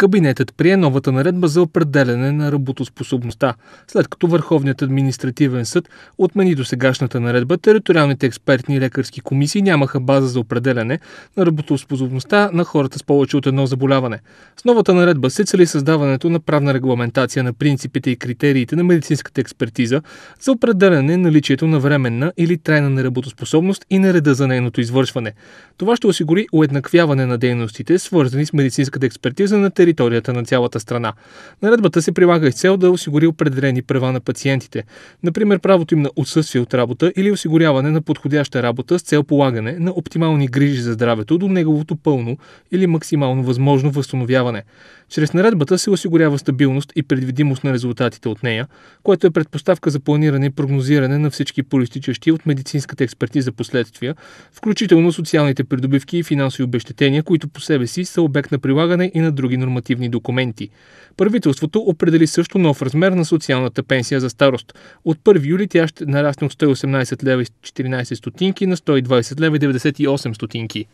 Кабинетът прие новата наредба за определене на работоспособността, след като Върховният административен съд отмени до сегашната наредба, териториалните експертни и лекарски комисии нямаха база за определене на работоспособността на хората с повече от едно заболяване. С новата наредба се цели създаването на правна регламентация на принципите и критериите на медицинската експертиза за определене наличието на временна или трайна неработоспособност и на реда за нейното извършване. Това ще осигури уеднаквяване на дейностите, свързани с медицинската експертиза на територията територията на цялата страна. Наредбата се прилага и цел да осигури определени права на пациентите, например правото им на отсъствие от работа или осигуряване на подходяща работа с цел полагане на оптимални грижи за здравето до неговото пълно или максимално възможно възстановяване. Чрез наредбата се осигурява стабилност и предвидимост на резултатите от нея, което е предпоставка за планиране и прогнозиране на всички полистичащи от медицинската експертиза последствия, включително социалните придобивки и финансови обещетения, които по себе си са обект на прилагане и на други нормативни нормативни документи. Правителството определи също нов размер на социалната пенсия за старост. От 1 юли тя ще нарасне от 118 лева и 14 стотинки на 120 лева и 98 стотинки.